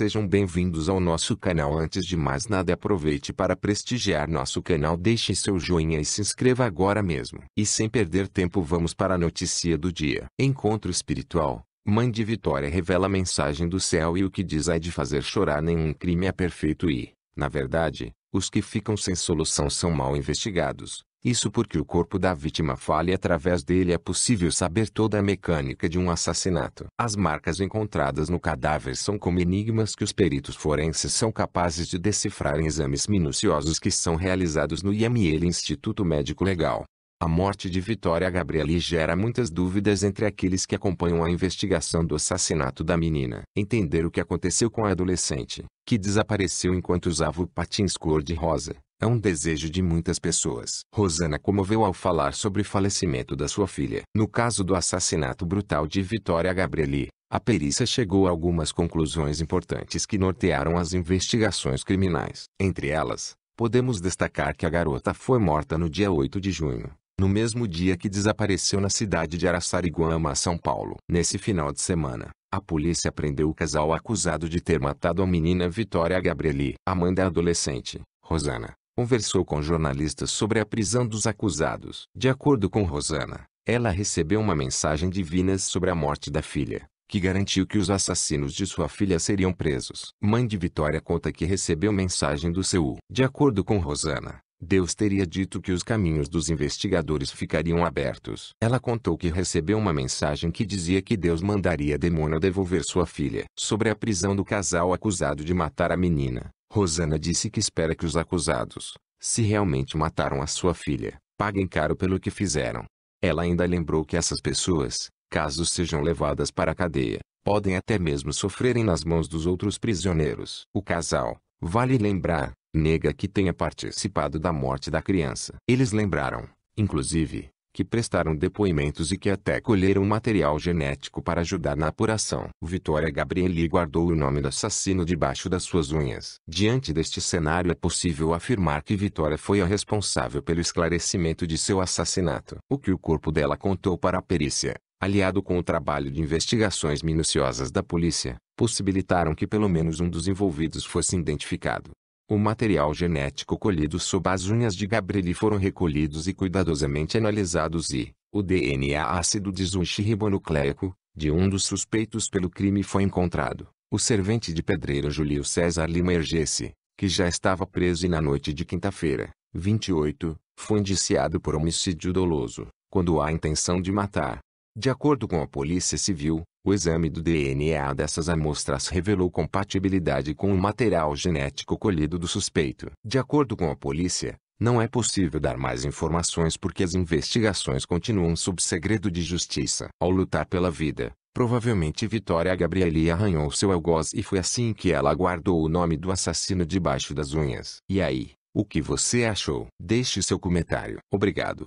Sejam bem-vindos ao nosso canal. Antes de mais nada, aproveite para prestigiar nosso canal. Deixe seu joinha e se inscreva agora mesmo. E sem perder tempo, vamos para a notícia do dia. Encontro espiritual. Mãe de Vitória revela a mensagem do céu e o que diz é de fazer chorar nenhum crime é perfeito e, na verdade, os que ficam sem solução são mal investigados. Isso porque o corpo da vítima falha e através dele é possível saber toda a mecânica de um assassinato. As marcas encontradas no cadáver são como enigmas que os peritos forenses são capazes de decifrar em exames minuciosos que são realizados no IML Instituto Médico Legal. A morte de Vitória Gabrieli gera muitas dúvidas entre aqueles que acompanham a investigação do assassinato da menina. Entender o que aconteceu com a adolescente, que desapareceu enquanto usava o patins cor-de-rosa, é um desejo de muitas pessoas. Rosana comoveu ao falar sobre o falecimento da sua filha. No caso do assassinato brutal de Vitória Gabrieli, a perícia chegou a algumas conclusões importantes que nortearam as investigações criminais. Entre elas, podemos destacar que a garota foi morta no dia 8 de junho, no mesmo dia que desapareceu na cidade de Araçariguama, São Paulo. Nesse final de semana, a polícia prendeu o casal acusado de ter matado a menina Vitória Gabrieli. A mãe da adolescente, Rosana, conversou com jornalistas sobre a prisão dos acusados. De acordo com Rosana, ela recebeu uma mensagem divina sobre a morte da filha, que garantiu que os assassinos de sua filha seriam presos. Mãe de Vitória conta que recebeu mensagem do seu. De acordo com Rosana, Deus teria dito que os caminhos dos investigadores ficariam abertos. Ela contou que recebeu uma mensagem que dizia que Deus mandaria demônio devolver sua filha. Sobre a prisão do casal acusado de matar a menina, Rosana disse que espera que os acusados, se realmente mataram a sua filha, paguem caro pelo que fizeram. Ela ainda lembrou que essas pessoas, caso sejam levadas para a cadeia, podem até mesmo sofrerem nas mãos dos outros prisioneiros. O casal, vale lembrar, nega que tenha participado da morte da criança. Eles lembraram, inclusive, que prestaram depoimentos e que até colheram material genético para ajudar na apuração. Vitória Gabrieli guardou o nome do assassino debaixo das suas unhas. Diante deste cenário é possível afirmar que Vitória foi a responsável pelo esclarecimento de seu assassinato. O que o corpo dela contou para a perícia, aliado com o trabalho de investigações minuciosas da polícia, possibilitaram que pelo menos um dos envolvidos fosse identificado. O material genético colhido sob as unhas de Gabrieli foram recolhidos e cuidadosamente analisados e, o DNA ácido desoxirribonucleico, de um dos suspeitos pelo crime foi encontrado. O servente de pedreiro Julio César Lima Ergesse, que já estava preso e na noite de quinta-feira, 28, foi indiciado por homicídio doloso, quando há intenção de matar. De acordo com a Polícia Civil, o exame do DNA dessas amostras revelou compatibilidade com o material genético colhido do suspeito. De acordo com a polícia, não é possível dar mais informações porque as investigações continuam sob segredo de justiça. Ao lutar pela vida, provavelmente Vitória Gabrieli arranhou seu algoz e foi assim que ela guardou o nome do assassino debaixo das unhas. E aí, o que você achou? Deixe seu comentário. Obrigado.